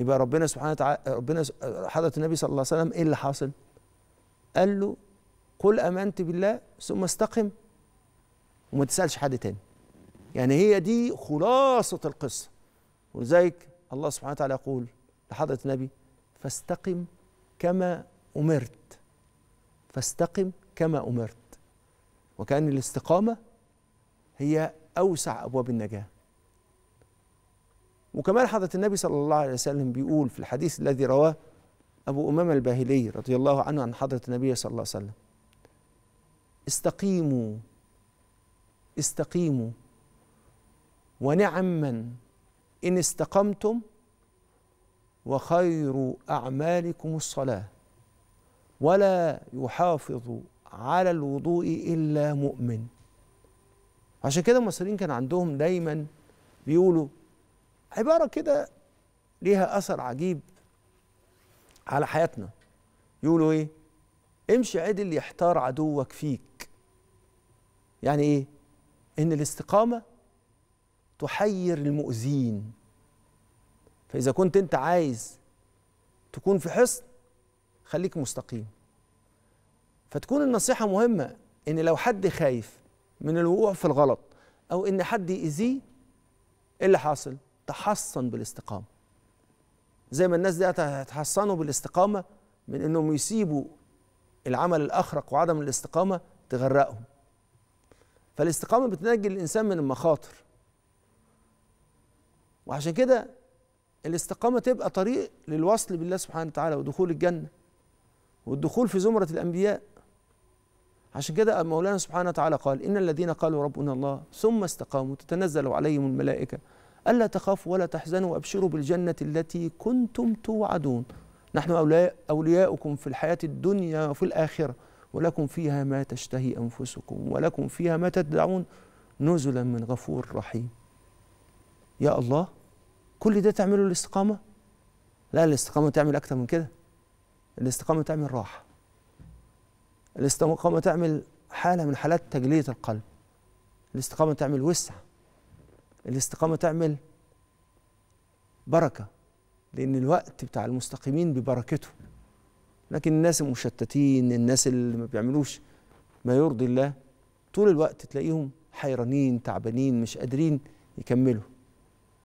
يبقى ربنا سبحانه وتعالى ربنا حضره النبي صلى الله عليه وسلم ايه اللي حاصل؟ قال له قل امنت بالله ثم استقم وما تسالش حد تاني. يعني هي دي خلاصه القصه ولذلك الله سبحانه وتعالى يقول لحضره النبي فاستقم كما امرت فاستقم كما امرت وكان الاستقامه هي اوسع ابواب النجاه وكمان حضرة النبي صلى الله عليه وسلم بيقول في الحديث الذي رواه أبو أمامة الباهلي رضي الله عنه عن حضرة النبي صلى الله عليه وسلم استقيموا استقيموا ونعم من إن استقمتم وخير أعمالكم الصلاة ولا يحافظ على الوضوء إلا مؤمن عشان كده المصريين كان عندهم دايما بيقولوا عبارة كده ليها أثر عجيب على حياتنا يقولوا إيه امشي عدل يحتار عدوك فيك يعني إيه إن الاستقامة تحير المؤذين فإذا كنت أنت عايز تكون في حصن خليك مستقيم فتكون النصيحة مهمة إن لو حد خايف من الوقوع في الغلط أو إن حد يأذيه إيه اللي حاصل؟ تحصن بالاستقامه زي ما الناس دي هتحصنوا بالاستقامه من انهم يسيبوا العمل الاخرق وعدم الاستقامه تغرقهم فالاستقامه بتنجي الانسان من المخاطر وعشان كده الاستقامه تبقى طريق للوصل بالله سبحانه وتعالى ودخول الجنه والدخول في زمره الانبياء عشان كده مولانا سبحانه وتعالى قال إن الذين قالوا ربنا الله ثم استقاموا تتنزل عليهم الملائكة ألا تخافوا ولا تحزنوا وأبشروا بالجنة التي كنتم توعدون نحن أولياؤكم في الحياة الدنيا وفي الآخرة ولكم فيها ما تشتهي أنفسكم ولكم فيها ما تدعون نزلا من غفور رحيم يا الله كل ده تعمله الاستقامة لا الاستقامة تعمل أكتر من كده الاستقامة تعمل راحة الاستقامة تعمل حالة من حالات تجلية القلب الاستقامة تعمل وسع الاستقامه تعمل بركه لان الوقت بتاع المستقيمين ببركته لكن الناس المشتتين الناس اللي ما بيعملوش ما يرضي الله طول الوقت تلاقيهم حيرانين تعبانين مش قادرين يكملوا